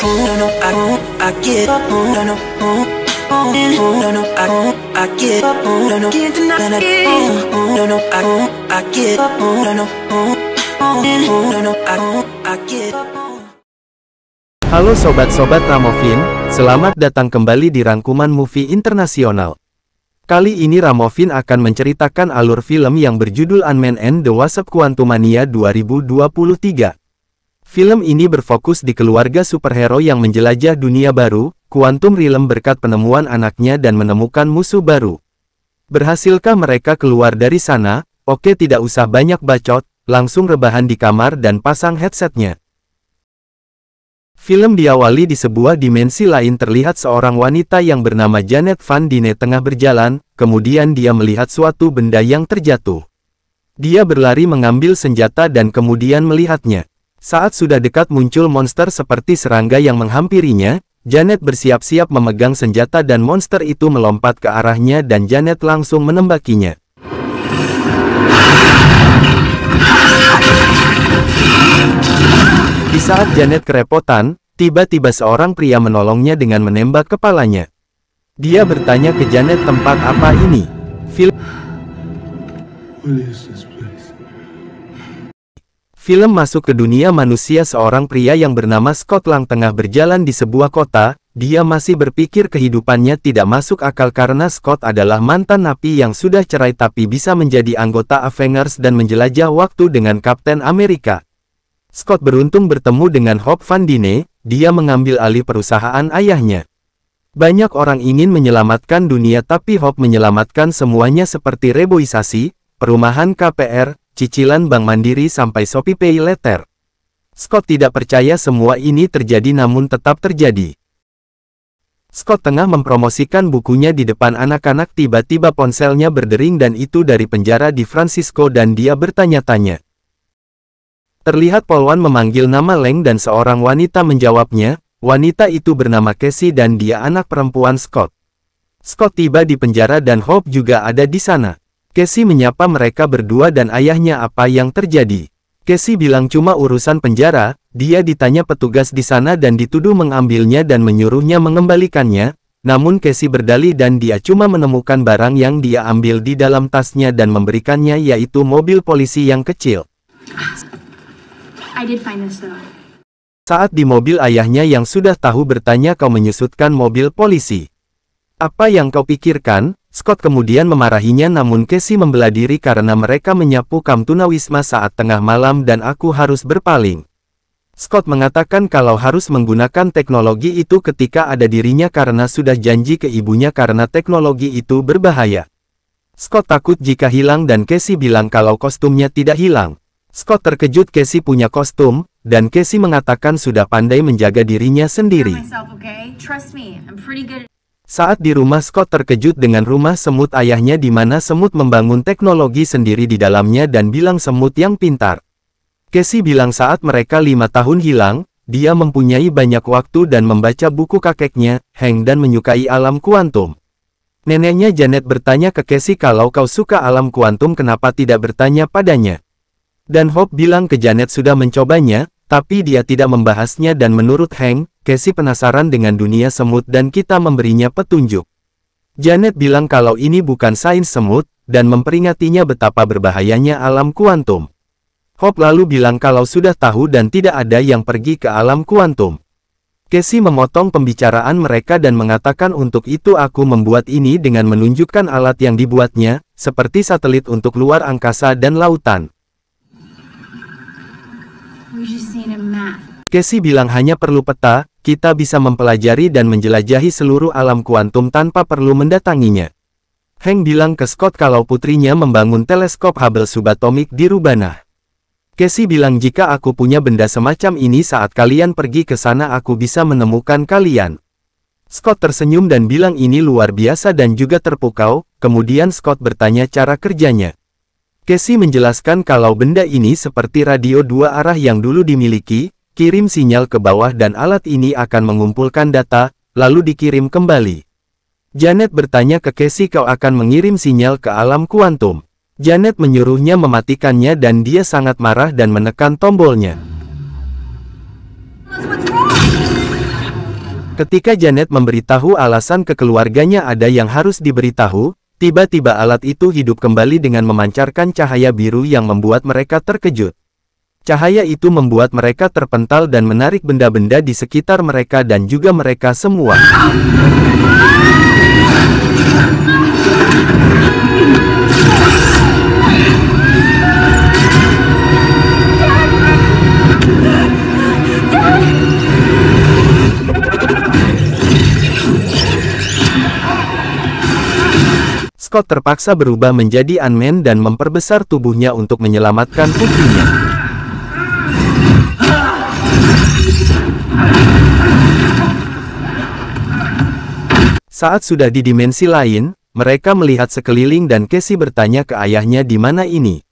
no, no, I won't, I up, no, no, no. No, no, I won't, I up, no, no, can't deny it. No, no, I won't, I up, no, no, no, no, I won't, I up. Halo sobat-sobat Ramovin, selamat datang kembali di rangkuman movie internasional. Kali ini Ramovin akan menceritakan alur film yang berjudul Unman and the Wasp Quantumania 2023. Film ini berfokus di keluarga superhero yang menjelajah dunia baru, kuantum realm berkat penemuan anaknya dan menemukan musuh baru. Berhasilkah mereka keluar dari sana? Oke tidak usah banyak bacot, langsung rebahan di kamar dan pasang headsetnya. Film diawali di sebuah dimensi lain terlihat seorang wanita yang bernama Janet Van Dyne tengah berjalan, kemudian dia melihat suatu benda yang terjatuh. Dia berlari mengambil senjata dan kemudian melihatnya. Saat sudah dekat muncul monster seperti serangga yang menghampirinya, Janet bersiap-siap memegang senjata dan monster itu melompat ke arahnya dan Janet langsung menembakinya. Di saat Janet kerepotan, tiba-tiba seorang pria menolongnya dengan menembak kepalanya. Dia bertanya ke Janet tempat apa ini. Phil Please. Film masuk ke dunia manusia seorang pria yang bernama Scott Lang tengah berjalan di sebuah kota, dia masih berpikir kehidupannya tidak masuk akal karena Scott adalah mantan napi yang sudah cerai tapi bisa menjadi anggota Avengers dan menjelajah waktu dengan Kapten Amerika. Scott beruntung bertemu dengan Hope Van Dine, dia mengambil alih perusahaan ayahnya. Banyak orang ingin menyelamatkan dunia tapi Hope menyelamatkan semuanya seperti reboisasi, perumahan KPR, Cicilan Bank Mandiri sampai Shopee Pay Letter. Scott tidak percaya semua ini terjadi namun tetap terjadi. Scott tengah mempromosikan bukunya di depan anak-anak tiba-tiba ponselnya berdering dan itu dari penjara di Francisco dan dia bertanya-tanya. Terlihat Polwan memanggil nama Leng dan seorang wanita menjawabnya, wanita itu bernama Casey dan dia anak perempuan Scott. Scott tiba di penjara dan Hope juga ada di sana. Casey menyapa mereka berdua dan ayahnya apa yang terjadi. Casey bilang cuma urusan penjara, dia ditanya petugas di sana dan dituduh mengambilnya dan menyuruhnya mengembalikannya, namun Casey berdalih dan dia cuma menemukan barang yang dia ambil di dalam tasnya dan memberikannya yaitu mobil polisi yang kecil. Saat di mobil ayahnya yang sudah tahu bertanya kau menyusutkan mobil polisi. Apa yang kau pikirkan? Scott kemudian memarahinya namun Casey membela diri karena mereka menyapu kam tunawisma saat tengah malam dan aku harus berpaling. Scott mengatakan kalau harus menggunakan teknologi itu ketika ada dirinya karena sudah janji ke ibunya karena teknologi itu berbahaya. Scott takut jika hilang dan Casey bilang kalau kostumnya tidak hilang. Scott terkejut Casey punya kostum, dan Casey mengatakan sudah pandai menjaga dirinya sendiri. Saat di rumah Scott terkejut dengan rumah semut ayahnya di mana semut membangun teknologi sendiri di dalamnya dan bilang semut yang pintar. Casey bilang saat mereka lima tahun hilang, dia mempunyai banyak waktu dan membaca buku kakeknya, Hank dan menyukai alam kuantum. Neneknya Janet bertanya ke Casey kalau kau suka alam kuantum kenapa tidak bertanya padanya. Dan Hope bilang ke Janet sudah mencobanya, tapi dia tidak membahasnya dan menurut Hank, Casey penasaran dengan dunia semut dan kita memberinya petunjuk. Janet bilang kalau ini bukan sains semut, dan memperingatinya betapa berbahayanya alam kuantum. Hope lalu bilang kalau sudah tahu dan tidak ada yang pergi ke alam kuantum. Casey memotong pembicaraan mereka dan mengatakan untuk itu aku membuat ini dengan menunjukkan alat yang dibuatnya, seperti satelit untuk luar angkasa dan lautan. Casey bilang hanya perlu peta, kita bisa mempelajari dan menjelajahi seluruh alam kuantum tanpa perlu mendatanginya. Heng bilang ke Scott kalau putrinya membangun teleskop Hubble subatomik di Rubana. Casey bilang jika aku punya benda semacam ini saat kalian pergi ke sana aku bisa menemukan kalian. Scott tersenyum dan bilang ini luar biasa dan juga terpukau, kemudian Scott bertanya cara kerjanya. Casey menjelaskan kalau benda ini seperti radio dua arah yang dulu dimiliki, kirim sinyal ke bawah dan alat ini akan mengumpulkan data, lalu dikirim kembali. Janet bertanya ke Casey kau akan mengirim sinyal ke alam kuantum. Janet menyuruhnya mematikannya dan dia sangat marah dan menekan tombolnya. Ketika Janet memberitahu alasan ke keluarganya ada yang harus diberitahu, tiba-tiba alat itu hidup kembali dengan memancarkan cahaya biru yang membuat mereka terkejut. Cahaya itu membuat mereka terpental dan menarik benda-benda di sekitar mereka dan juga mereka semua. Scott terpaksa berubah menjadi Unman dan memperbesar tubuhnya untuk menyelamatkan putrinya. Saat sudah di dimensi lain, mereka melihat sekeliling dan Casey bertanya ke ayahnya di mana ini.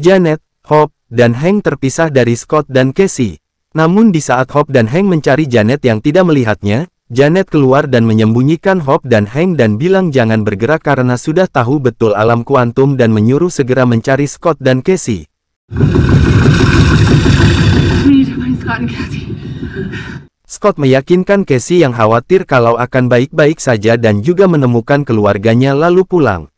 Janet, Hope, dan Hank terpisah dari Scott dan Casey. Namun di saat Hope dan Hank mencari Janet yang tidak melihatnya, Janet keluar dan menyembunyikan Hope dan Hank dan bilang jangan bergerak karena sudah tahu betul alam kuantum dan menyuruh segera mencari Scott dan Casey. Casey. Scott meyakinkan Casey yang khawatir kalau akan baik-baik saja dan juga menemukan keluarganya lalu pulang.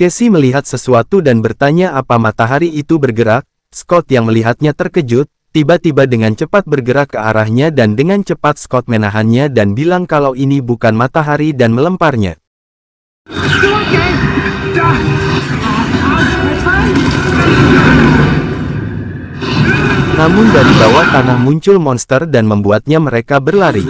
Casey melihat sesuatu dan bertanya apa matahari itu bergerak, Scott yang melihatnya terkejut, tiba-tiba dengan cepat bergerak ke arahnya dan dengan cepat Scott menahannya dan bilang kalau ini bukan matahari dan melemparnya. Namun dari bawah tanah muncul monster dan membuatnya mereka berlari.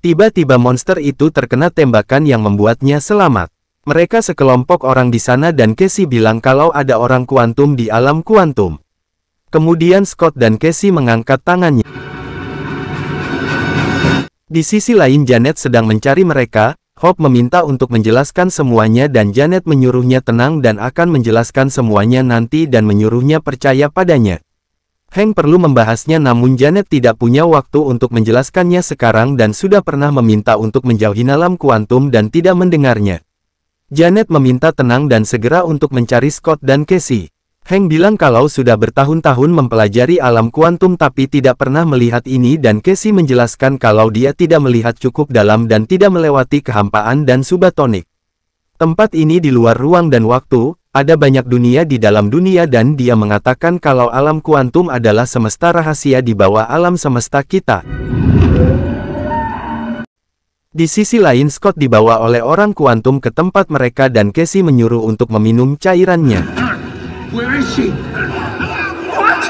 Tiba-tiba monster itu terkena tembakan yang membuatnya selamat. Mereka sekelompok orang di sana dan Casey bilang kalau ada orang kuantum di alam kuantum. Kemudian Scott dan Casey mengangkat tangannya. Di sisi lain Janet sedang mencari mereka, Hope meminta untuk menjelaskan semuanya dan Janet menyuruhnya tenang dan akan menjelaskan semuanya nanti dan menyuruhnya percaya padanya. Hank perlu membahasnya namun Janet tidak punya waktu untuk menjelaskannya sekarang dan sudah pernah meminta untuk menjauhi alam kuantum dan tidak mendengarnya. Janet meminta tenang dan segera untuk mencari Scott dan Casey. Heng bilang kalau sudah bertahun-tahun mempelajari alam kuantum tapi tidak pernah melihat ini dan Casey menjelaskan kalau dia tidak melihat cukup dalam dan tidak melewati kehampaan dan subatonik. Tempat ini di luar ruang dan waktu, ada banyak dunia di dalam dunia dan dia mengatakan kalau alam kuantum adalah semesta rahasia di bawah alam semesta kita. Di sisi lain Scott dibawa oleh orang kuantum ke tempat mereka dan Casey menyuruh untuk meminum cairannya. Where is she? What?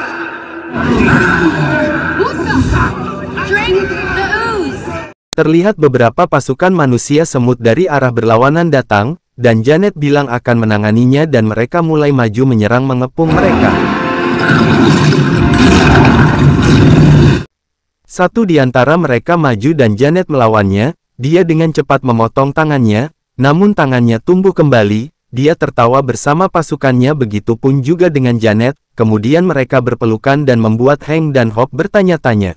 Terlihat beberapa pasukan manusia semut dari arah berlawanan datang, dan Janet bilang akan menanganinya dan mereka mulai maju menyerang mengepung mereka. Satu di antara mereka maju dan Janet melawannya, dia dengan cepat memotong tangannya, namun tangannya tumbuh kembali, dia tertawa bersama pasukannya begitu pun juga dengan Janet, kemudian mereka berpelukan dan membuat Heng dan Hop bertanya-tanya.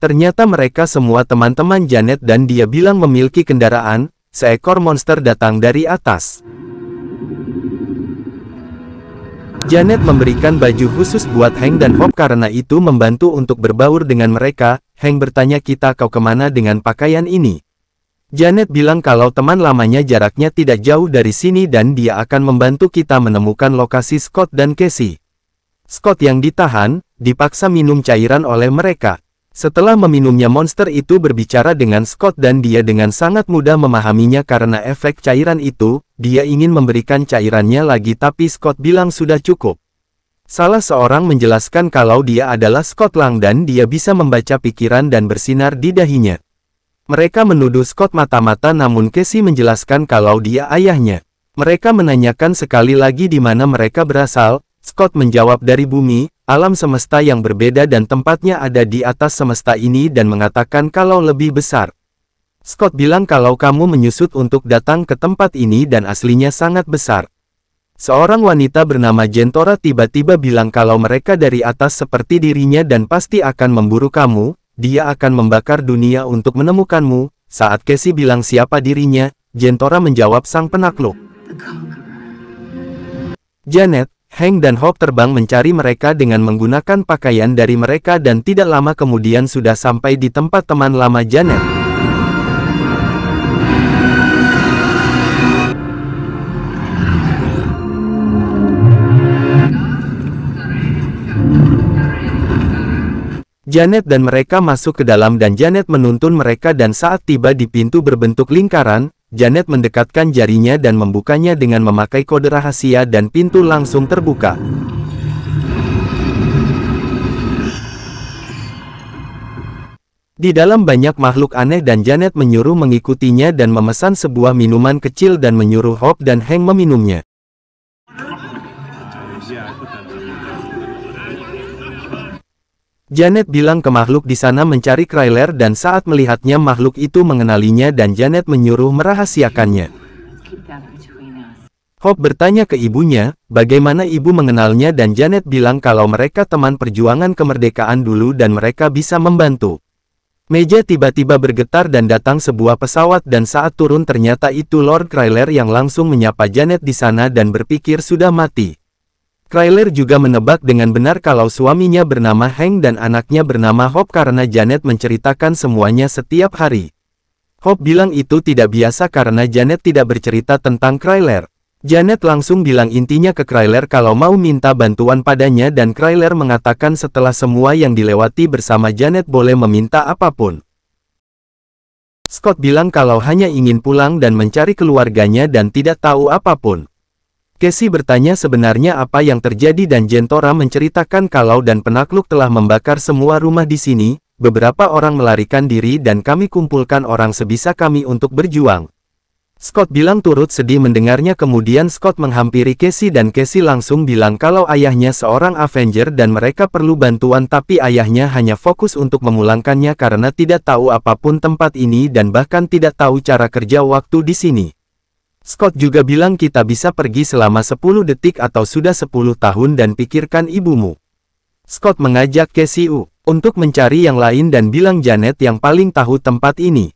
Ternyata mereka semua teman-teman Janet dan dia bilang memiliki kendaraan, seekor monster datang dari atas. Janet memberikan baju khusus buat Heng dan Hop karena itu membantu untuk berbaur dengan mereka, Heng bertanya kita kau kemana dengan pakaian ini, Janet bilang kalau teman lamanya jaraknya tidak jauh dari sini dan dia akan membantu kita menemukan lokasi Scott dan Casey. Scott yang ditahan, dipaksa minum cairan oleh mereka. Setelah meminumnya monster itu berbicara dengan Scott dan dia dengan sangat mudah memahaminya karena efek cairan itu, dia ingin memberikan cairannya lagi tapi Scott bilang sudah cukup. Salah seorang menjelaskan kalau dia adalah Scott Lang dan dia bisa membaca pikiran dan bersinar di dahinya. Mereka menuduh Scott mata-mata namun Casey menjelaskan kalau dia ayahnya. Mereka menanyakan sekali lagi di mana mereka berasal, Scott menjawab dari bumi, alam semesta yang berbeda dan tempatnya ada di atas semesta ini dan mengatakan kalau lebih besar. Scott bilang kalau kamu menyusut untuk datang ke tempat ini dan aslinya sangat besar. Seorang wanita bernama Jentora tiba-tiba bilang kalau mereka dari atas seperti dirinya dan pasti akan memburu kamu, dia akan membakar dunia untuk menemukanmu, saat Casey bilang siapa dirinya, Jentora menjawab sang penakluk. Janet, Hank dan Hope terbang mencari mereka dengan menggunakan pakaian dari mereka dan tidak lama kemudian sudah sampai di tempat teman lama Janet. Janet dan mereka masuk ke dalam dan Janet menuntun mereka dan saat tiba di pintu berbentuk lingkaran, Janet mendekatkan jarinya dan membukanya dengan memakai kode rahasia dan pintu langsung terbuka. Di dalam banyak makhluk aneh dan Janet menyuruh mengikutinya dan memesan sebuah minuman kecil dan menyuruh Hope dan Hank meminumnya. Janet bilang ke makhluk di sana mencari Kryler dan saat melihatnya makhluk itu mengenalinya dan Janet menyuruh merahasiakannya. Hope bertanya ke ibunya, bagaimana ibu mengenalnya dan Janet bilang kalau mereka teman perjuangan kemerdekaan dulu dan mereka bisa membantu. Meja tiba-tiba bergetar dan datang sebuah pesawat dan saat turun ternyata itu Lord Kryler yang langsung menyapa Janet di sana dan berpikir sudah mati. Kryler juga menebak dengan benar kalau suaminya bernama Hank dan anaknya bernama Hope karena Janet menceritakan semuanya setiap hari. Hope bilang itu tidak biasa karena Janet tidak bercerita tentang Kryler. Janet langsung bilang intinya ke Kryler kalau mau minta bantuan padanya dan Kryler mengatakan setelah semua yang dilewati bersama Janet boleh meminta apapun. Scott bilang kalau hanya ingin pulang dan mencari keluarganya dan tidak tahu apapun. Kesi bertanya sebenarnya apa yang terjadi dan Jentora menceritakan kalau dan penakluk telah membakar semua rumah di sini, beberapa orang melarikan diri dan kami kumpulkan orang sebisa kami untuk berjuang. Scott bilang turut sedih mendengarnya kemudian Scott menghampiri Kesi dan Kesi langsung bilang kalau ayahnya seorang Avenger dan mereka perlu bantuan tapi ayahnya hanya fokus untuk memulangkannya karena tidak tahu apapun tempat ini dan bahkan tidak tahu cara kerja waktu di sini. Scott juga bilang kita bisa pergi selama 10 detik atau sudah 10 tahun dan pikirkan ibumu. Scott mengajak Kesiu untuk mencari yang lain dan bilang Janet yang paling tahu tempat ini.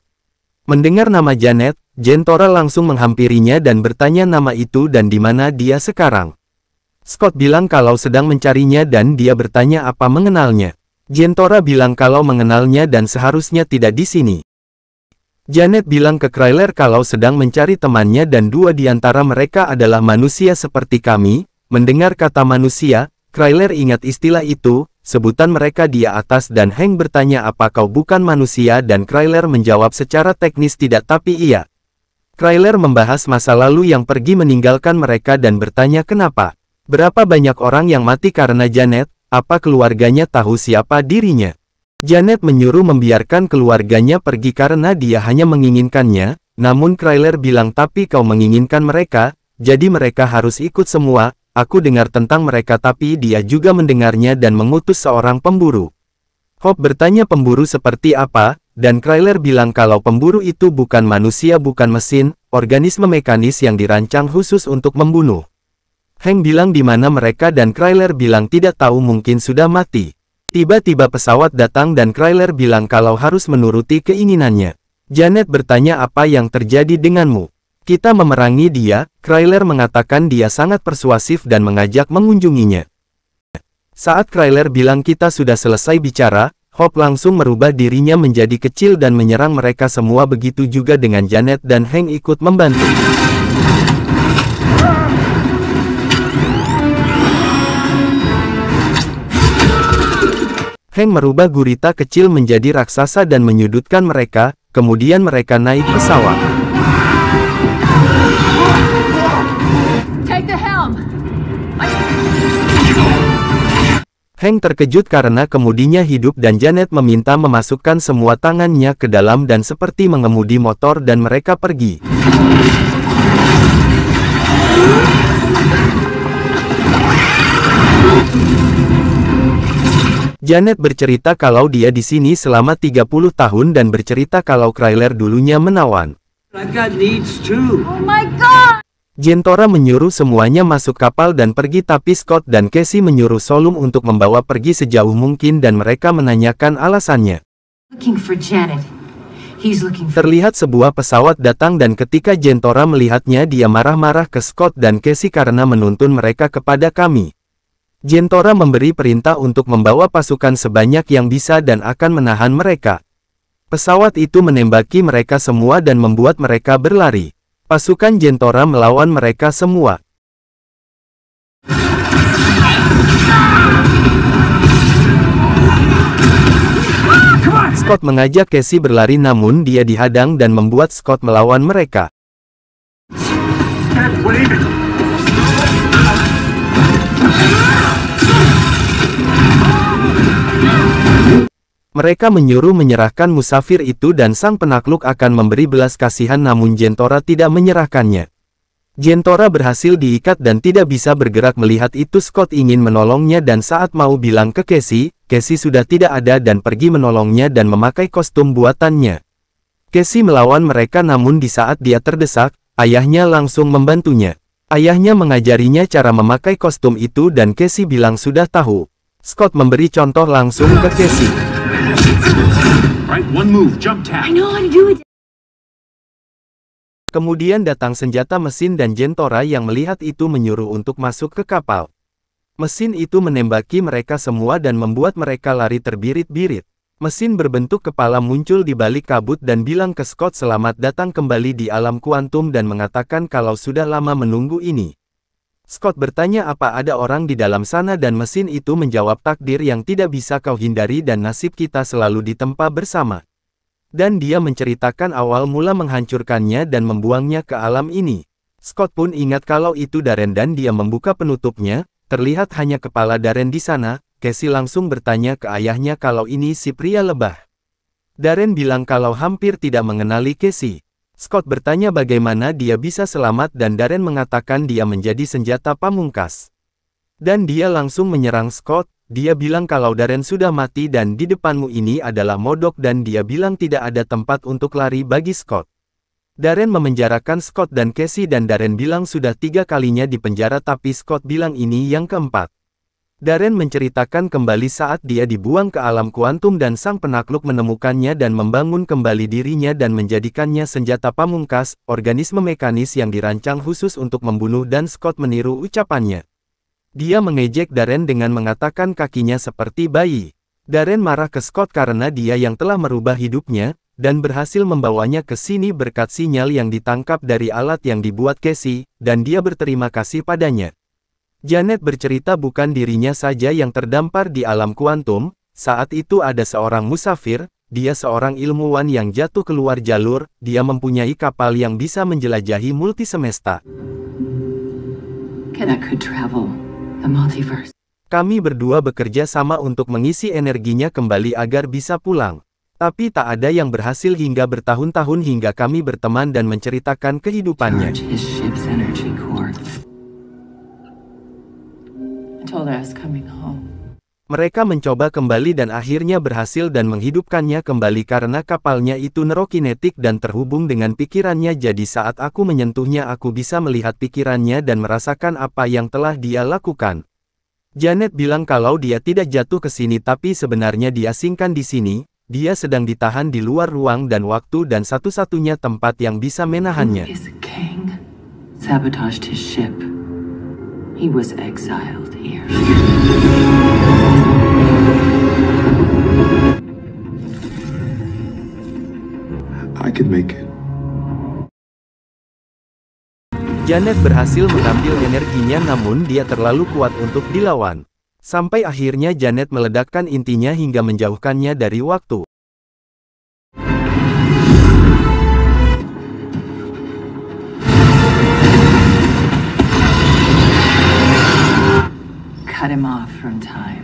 Mendengar nama Janet, Jentora langsung menghampirinya dan bertanya nama itu dan di mana dia sekarang. Scott bilang kalau sedang mencarinya dan dia bertanya apa mengenalnya. Jentora bilang kalau mengenalnya dan seharusnya tidak di sini. Janet bilang ke Kryler kalau sedang mencari temannya dan dua di antara mereka adalah manusia seperti kami, mendengar kata manusia, Kryler ingat istilah itu, sebutan mereka dia atas dan Heng bertanya apa kau bukan manusia dan Kryler menjawab secara teknis tidak tapi iya. Kryler membahas masa lalu yang pergi meninggalkan mereka dan bertanya kenapa. Berapa banyak orang yang mati karena Janet, apa keluarganya tahu siapa dirinya? Janet menyuruh membiarkan keluarganya pergi karena dia hanya menginginkannya, namun Kryler bilang tapi kau menginginkan mereka, jadi mereka harus ikut semua, aku dengar tentang mereka tapi dia juga mendengarnya dan mengutus seorang pemburu. Hop bertanya pemburu seperti apa, dan Kryler bilang kalau pemburu itu bukan manusia bukan mesin, organisme mekanis yang dirancang khusus untuk membunuh. Hank bilang di mana mereka dan Kryler bilang tidak tahu mungkin sudah mati. Tiba-tiba pesawat datang dan Kryler bilang kalau harus menuruti keinginannya. Janet bertanya apa yang terjadi denganmu. Kita memerangi dia, Kryler mengatakan dia sangat persuasif dan mengajak mengunjunginya. Saat Kryler bilang kita sudah selesai bicara, Hope langsung merubah dirinya menjadi kecil dan menyerang mereka semua begitu juga dengan Janet dan Hank ikut membantu. Heng merubah gurita kecil menjadi raksasa dan menyudutkan mereka, kemudian mereka naik pesawat. Heng terkejut karena kemudinya hidup dan Janet meminta memasukkan semua tangannya ke dalam dan seperti mengemudi motor dan mereka pergi. Janet bercerita kalau dia di sini selama 30 tahun dan bercerita kalau Kryler dulunya menawan. Jentora oh menyuruh semuanya masuk kapal dan pergi tapi Scott dan Casey menyuruh Solum untuk membawa pergi sejauh mungkin dan mereka menanyakan alasannya. Terlihat sebuah pesawat datang dan ketika Jentora melihatnya dia marah-marah ke Scott dan Casey karena menuntun mereka kepada kami. Jentora memberi perintah untuk membawa pasukan sebanyak yang bisa dan akan menahan mereka. Pesawat itu menembaki mereka semua dan membuat mereka berlari. Pasukan Jentora melawan mereka semua. Scott mengajak Casey berlari namun dia dihadang dan membuat Scott melawan mereka. Mereka menyuruh menyerahkan musafir itu dan sang penakluk akan memberi belas kasihan namun Jentora tidak menyerahkannya. Jentora berhasil diikat dan tidak bisa bergerak melihat itu Scott ingin menolongnya dan saat mau bilang ke Casey, Casey sudah tidak ada dan pergi menolongnya dan memakai kostum buatannya. Casey melawan mereka namun di saat dia terdesak, ayahnya langsung membantunya. Ayahnya mengajarinya cara memakai kostum itu dan Casey bilang sudah tahu. Scott memberi contoh langsung ke Casey. Kemudian datang senjata mesin dan Jentora yang melihat itu menyuruh untuk masuk ke kapal. Mesin itu menembaki mereka semua dan membuat mereka lari terbirit-birit. Mesin berbentuk kepala muncul di balik kabut dan bilang ke Scott selamat datang kembali di alam kuantum dan mengatakan kalau sudah lama menunggu ini. Scott bertanya apa ada orang di dalam sana dan mesin itu menjawab takdir yang tidak bisa kau hindari dan nasib kita selalu ditempa bersama. Dan dia menceritakan awal mula menghancurkannya dan membuangnya ke alam ini. Scott pun ingat kalau itu Darren dan dia membuka penutupnya, terlihat hanya kepala Darren di sana, Casey langsung bertanya ke ayahnya kalau ini si pria lebah. Darren bilang kalau hampir tidak mengenali Casey. Scott bertanya bagaimana dia bisa selamat dan Darren mengatakan dia menjadi senjata pamungkas. Dan dia langsung menyerang Scott, dia bilang kalau Darren sudah mati dan di depanmu ini adalah modok dan dia bilang tidak ada tempat untuk lari bagi Scott. Darren memenjarakan Scott dan Casey dan Darren bilang sudah tiga kalinya di penjara tapi Scott bilang ini yang keempat. Daren menceritakan kembali saat dia dibuang ke alam kuantum dan sang penakluk menemukannya dan membangun kembali dirinya dan menjadikannya senjata pamungkas, organisme mekanis yang dirancang khusus untuk membunuh dan Scott meniru ucapannya. Dia mengejek Daren dengan mengatakan kakinya seperti bayi. Daren marah ke Scott karena dia yang telah merubah hidupnya, dan berhasil membawanya ke sini berkat sinyal yang ditangkap dari alat yang dibuat Casey, dan dia berterima kasih padanya. Janet bercerita bukan dirinya saja yang terdampar di alam kuantum, saat itu ada seorang musafir, dia seorang ilmuwan yang jatuh keluar jalur, dia mempunyai kapal yang bisa menjelajahi multisemesta. Kami berdua bekerja sama untuk mengisi energinya kembali agar bisa pulang. Tapi tak ada yang berhasil hingga bertahun-tahun hingga kami berteman dan menceritakan kehidupannya. Mereka mencoba kembali dan akhirnya berhasil dan menghidupkannya kembali karena kapalnya itu neurokinetik dan terhubung dengan pikirannya jadi saat aku menyentuhnya aku bisa melihat pikirannya dan merasakan apa yang telah dia lakukan. Janet bilang kalau dia tidak jatuh ke sini tapi sebenarnya diasingkan di sini, dia sedang ditahan di luar ruang dan waktu dan satu-satunya tempat yang bisa menahannya. his ship. He was exiled here. I can make it. Janet berhasil mengambil energinya namun dia terlalu kuat untuk dilawan. Sampai akhirnya Janet meledakkan intinya hingga menjauhkannya dari waktu. cut him off from time.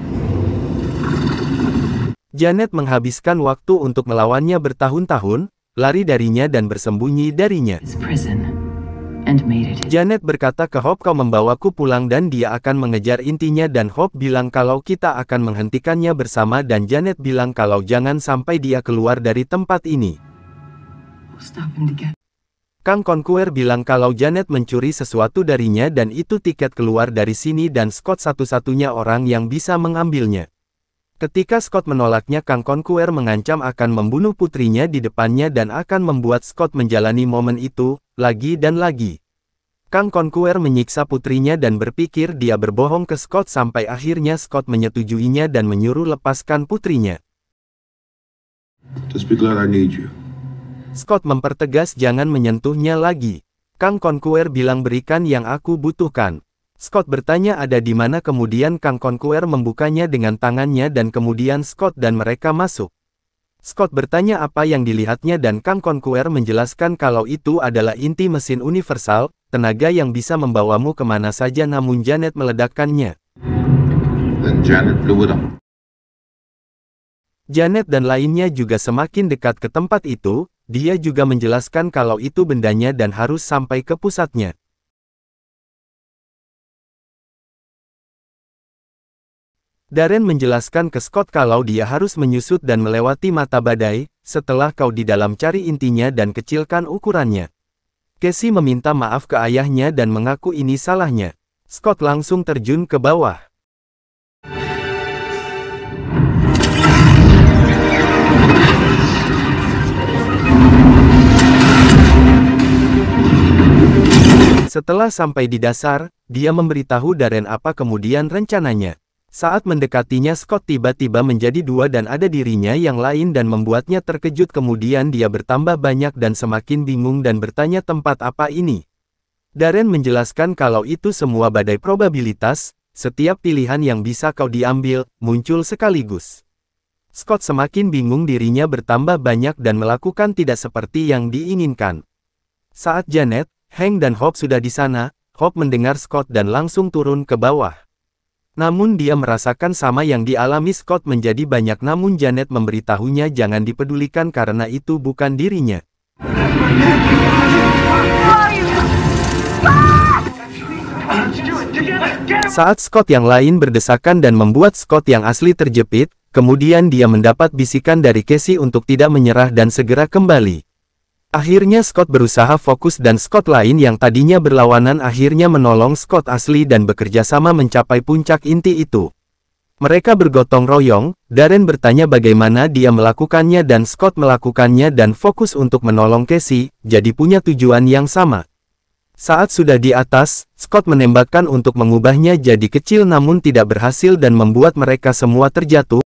Janet menghabiskan waktu untuk melawannya bertahun-tahun, lari darinya dan bersembunyi darinya. Janet berkata ke Hope kau membawaku pulang dan dia akan mengejar intinya dan Hope bilang kalau kita akan menghentikannya bersama dan Janet bilang kalau jangan sampai dia keluar dari tempat ini. Kang Conquer bilang kalau Janet mencuri sesuatu darinya dan itu tiket keluar dari sini dan Scott satu-satunya orang yang bisa mengambilnya. Ketika Scott menolaknya Kang Conquer mengancam akan membunuh putrinya di depannya dan akan membuat Scott menjalani momen itu, lagi dan lagi. Kang Conquer menyiksa putrinya dan berpikir dia berbohong ke Scott sampai akhirnya Scott menyetujuinya dan menyuruh lepaskan putrinya. Just be glad I need you. Scott mempertegas jangan menyentuhnya lagi. Kang Conquer bilang berikan yang aku butuhkan. Scott bertanya ada di mana kemudian Kang Conquer membukanya dengan tangannya dan kemudian Scott dan mereka masuk. Scott bertanya apa yang dilihatnya dan Kang Conquer menjelaskan kalau itu adalah inti mesin universal, tenaga yang bisa membawamu kemana saja namun Janet meledakkannya. Dan Janet Janet dan lainnya juga semakin dekat ke tempat itu, dia juga menjelaskan kalau itu bendanya dan harus sampai ke pusatnya. Darren menjelaskan ke Scott kalau dia harus menyusut dan melewati mata badai, setelah kau di dalam cari intinya dan kecilkan ukurannya. Casey meminta maaf ke ayahnya dan mengaku ini salahnya. Scott langsung terjun ke bawah. Setelah sampai di dasar, dia memberitahu Darren apa kemudian rencananya. Saat mendekatinya Scott tiba-tiba menjadi dua dan ada dirinya yang lain dan membuatnya terkejut kemudian dia bertambah banyak dan semakin bingung dan bertanya tempat apa ini. Darren menjelaskan kalau itu semua badai probabilitas, setiap pilihan yang bisa kau diambil, muncul sekaligus. Scott semakin bingung dirinya bertambah banyak dan melakukan tidak seperti yang diinginkan. Saat Janet, Hank dan Hope sudah di sana, Hope mendengar Scott dan langsung turun ke bawah. Namun dia merasakan sama yang dialami Scott menjadi banyak namun Janet memberitahunya jangan dipedulikan karena itu bukan dirinya. Saat Scott yang lain berdesakan dan membuat Scott yang asli terjepit, kemudian dia mendapat bisikan dari Casey untuk tidak menyerah dan segera kembali. Akhirnya Scott berusaha fokus dan Scott lain yang tadinya berlawanan akhirnya menolong Scott asli dan bekerja sama mencapai puncak inti itu. Mereka bergotong royong, Darren bertanya bagaimana dia melakukannya dan Scott melakukannya dan fokus untuk menolong Casey, jadi punya tujuan yang sama. Saat sudah di atas, Scott menembakkan untuk mengubahnya jadi kecil namun tidak berhasil dan membuat mereka semua terjatuh,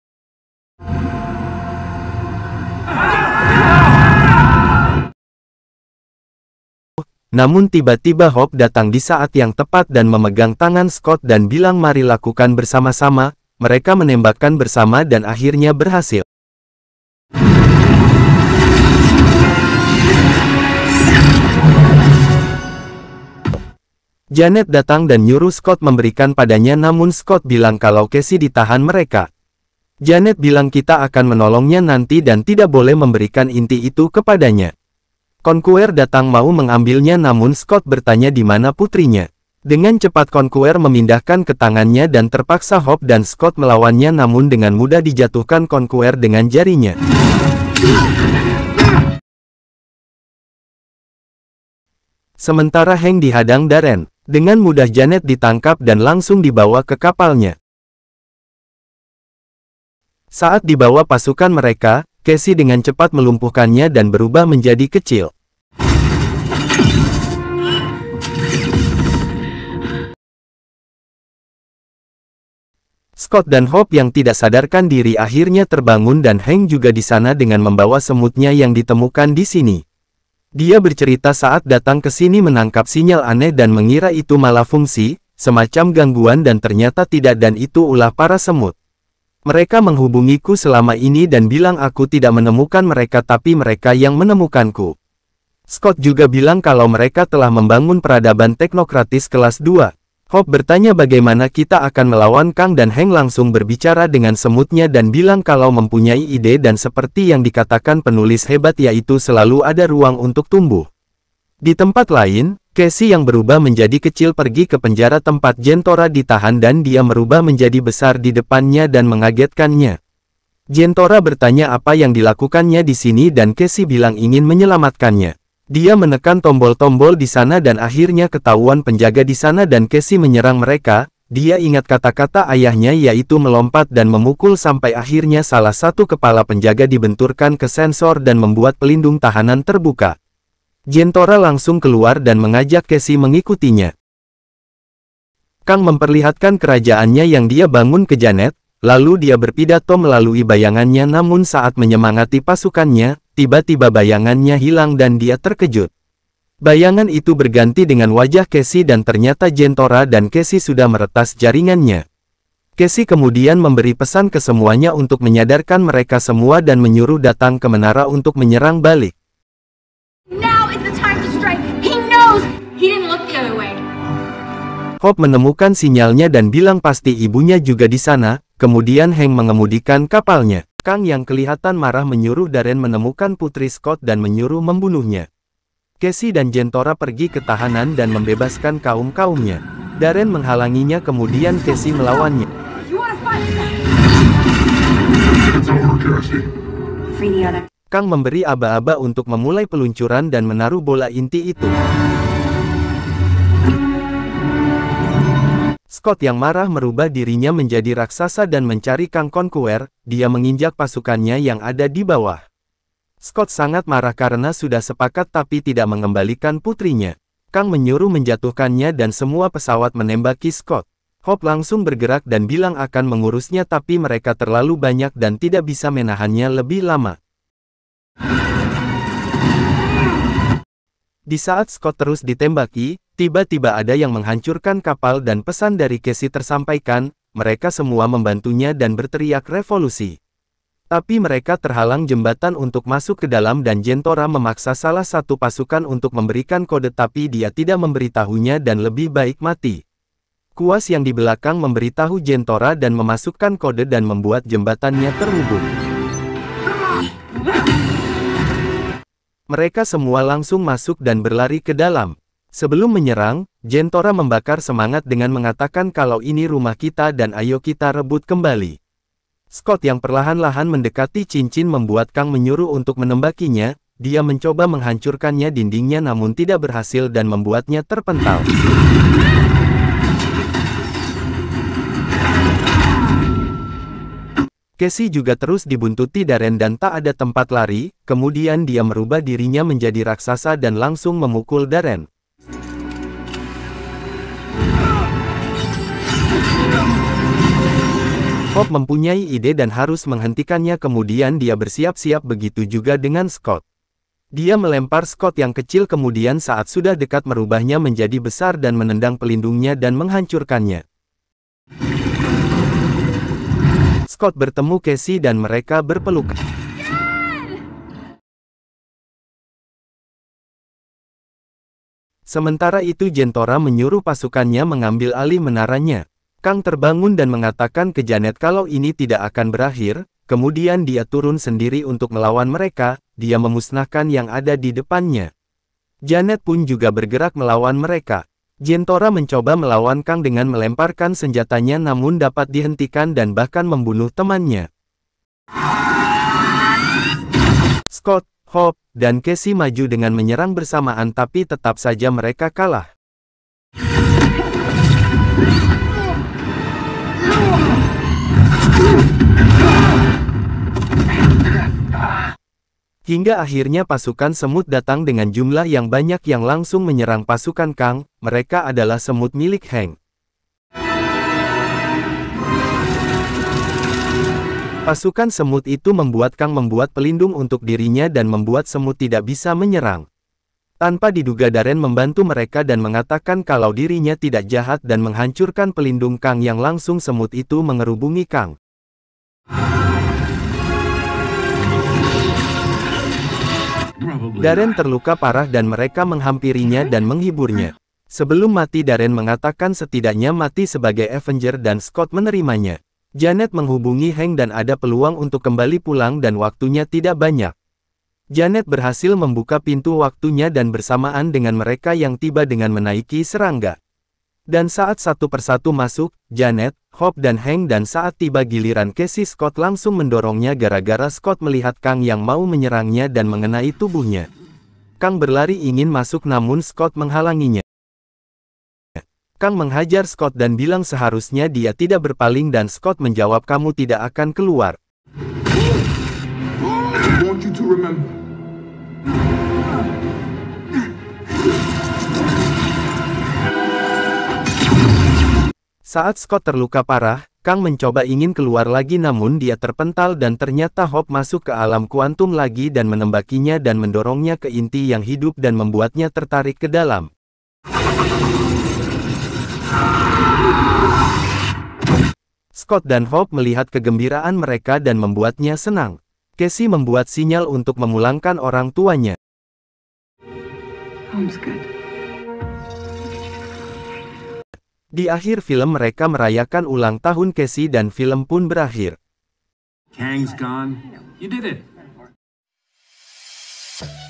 Namun tiba-tiba Hope datang di saat yang tepat dan memegang tangan Scott dan bilang mari lakukan bersama-sama, mereka menembakkan bersama dan akhirnya berhasil. Janet datang dan nyuruh Scott memberikan padanya namun Scott bilang kalau Casey ditahan mereka. Janet bilang kita akan menolongnya nanti dan tidak boleh memberikan inti itu kepadanya. Konkuer datang mau mengambilnya namun Scott bertanya di mana putrinya. Dengan cepat Konkuer memindahkan ke tangannya dan terpaksa Hop dan Scott melawannya namun dengan mudah dijatuhkan Konkuer dengan jarinya. Sementara Heng dihadang Daren, dengan mudah Janet ditangkap dan langsung dibawa ke kapalnya. Saat dibawa pasukan mereka, Casey dengan cepat melumpuhkannya dan berubah menjadi kecil. Scott dan Hope yang tidak sadarkan diri akhirnya terbangun dan Hank juga di sana dengan membawa semutnya yang ditemukan di sini. Dia bercerita saat datang ke sini menangkap sinyal aneh dan mengira itu malah fungsi semacam gangguan dan ternyata tidak dan itu ulah para semut. Mereka menghubungiku selama ini dan bilang aku tidak menemukan mereka tapi mereka yang menemukanku. Scott juga bilang kalau mereka telah membangun peradaban teknokratis kelas 2. Hope bertanya bagaimana kita akan melawan Kang dan Heng langsung berbicara dengan semutnya dan bilang kalau mempunyai ide dan seperti yang dikatakan penulis hebat yaitu selalu ada ruang untuk tumbuh. Di tempat lain, Kesi yang berubah menjadi kecil pergi ke penjara tempat Jentora ditahan dan dia merubah menjadi besar di depannya dan mengagetkannya. Jentora bertanya apa yang dilakukannya di sini dan Kesi bilang ingin menyelamatkannya. Dia menekan tombol-tombol di sana dan akhirnya ketahuan penjaga di sana dan Kesi menyerang mereka, dia ingat kata-kata ayahnya yaitu melompat dan memukul sampai akhirnya salah satu kepala penjaga dibenturkan ke sensor dan membuat pelindung tahanan terbuka. Jentora langsung keluar dan mengajak Kesi mengikutinya. Kang memperlihatkan kerajaannya yang dia bangun ke Janet, lalu dia berpidato melalui bayangannya namun saat menyemangati pasukannya, tiba-tiba bayangannya hilang dan dia terkejut. Bayangan itu berganti dengan wajah Kesi dan ternyata Jentora dan Kesi sudah meretas jaringannya. Kesi kemudian memberi pesan ke semuanya untuk menyadarkan mereka semua dan menyuruh datang ke menara untuk menyerang balik. Hop menemukan sinyalnya dan bilang pasti ibunya juga di sana, kemudian Heng mengemudikan kapalnya. Kang yang kelihatan marah menyuruh Daren menemukan Putri Scott dan menyuruh membunuhnya. Casey dan Gentora pergi ke tahanan dan membebaskan kaum-kaumnya. Daren menghalanginya kemudian Casey melawannya. Kang memberi aba-aba untuk memulai peluncuran dan menaruh bola inti itu. Scott yang marah merubah dirinya menjadi raksasa dan mencari Kang Conqueror, dia menginjak pasukannya yang ada di bawah. Scott sangat marah karena sudah sepakat tapi tidak mengembalikan putrinya. Kang menyuruh menjatuhkannya dan semua pesawat menembaki Scott. Hop langsung bergerak dan bilang akan mengurusnya tapi mereka terlalu banyak dan tidak bisa menahannya lebih lama. Di saat Scott terus ditembaki, Tiba-tiba ada yang menghancurkan kapal dan pesan dari Casey tersampaikan, mereka semua membantunya dan berteriak revolusi. Tapi mereka terhalang jembatan untuk masuk ke dalam dan Jentora memaksa salah satu pasukan untuk memberikan kode tapi dia tidak memberitahunya dan lebih baik mati. Kuas yang di belakang memberitahu Jentora dan memasukkan kode dan membuat jembatannya terhubung. Mereka semua langsung masuk dan berlari ke dalam. Sebelum menyerang, Jentora membakar semangat dengan mengatakan kalau ini rumah kita dan ayo kita rebut kembali. Scott yang perlahan-lahan mendekati cincin membuat Kang menyuruh untuk menembakinya, dia mencoba menghancurkannya dindingnya namun tidak berhasil dan membuatnya terpental. Casey juga terus dibuntuti Daren dan tak ada tempat lari, kemudian dia merubah dirinya menjadi raksasa dan langsung memukul Daren. Bob mempunyai ide dan harus menghentikannya kemudian dia bersiap-siap begitu juga dengan Scott. Dia melempar Scott yang kecil kemudian saat sudah dekat merubahnya menjadi besar dan menendang pelindungnya dan menghancurkannya. Scott bertemu Casey dan mereka berpelukan. Sementara itu Jentora menyuruh pasukannya mengambil alih menaranya. Kang terbangun dan mengatakan ke Janet kalau ini tidak akan berakhir, kemudian dia turun sendiri untuk melawan mereka, dia memusnahkan yang ada di depannya. Janet pun juga bergerak melawan mereka. Jentora mencoba melawan Kang dengan melemparkan senjatanya namun dapat dihentikan dan bahkan membunuh temannya. Scott, Hope, dan Casey maju dengan menyerang bersamaan tapi tetap saja mereka kalah. Hingga akhirnya pasukan semut datang dengan jumlah yang banyak yang langsung menyerang pasukan Kang, mereka adalah semut milik Heng. Pasukan semut itu membuat Kang membuat pelindung untuk dirinya dan membuat semut tidak bisa menyerang. Tanpa diduga Daren membantu mereka dan mengatakan kalau dirinya tidak jahat dan menghancurkan pelindung Kang yang langsung semut itu mengerubungi Kang. Daren terluka parah dan mereka menghampirinya dan menghiburnya. Sebelum mati Daren mengatakan setidaknya mati sebagai Avenger dan Scott menerimanya. Janet menghubungi Hank dan ada peluang untuk kembali pulang dan waktunya tidak banyak. Janet berhasil membuka pintu waktunya dan bersamaan dengan mereka yang tiba dengan menaiki serangga. Dan saat satu persatu masuk, Janet, Hop dan Heng dan saat tiba giliran Casey Scott langsung mendorongnya gara-gara Scott melihat Kang yang mau menyerangnya dan mengenai tubuhnya. Kang berlari ingin masuk namun Scott menghalanginya. Kang menghajar Scott dan bilang seharusnya dia tidak berpaling dan Scott menjawab kamu tidak akan keluar. Saat Scott terluka parah, Kang mencoba ingin keluar lagi namun dia terpental dan ternyata Hop masuk ke alam kuantum lagi dan menembakinya dan mendorongnya ke inti yang hidup dan membuatnya tertarik ke dalam. Scott dan Hop melihat kegembiraan mereka dan membuatnya senang. Casey membuat sinyal untuk memulangkan orang tuanya. Home's good. Di akhir film mereka merayakan ulang tahun Casey dan film pun berakhir. Kang's gone. You did it.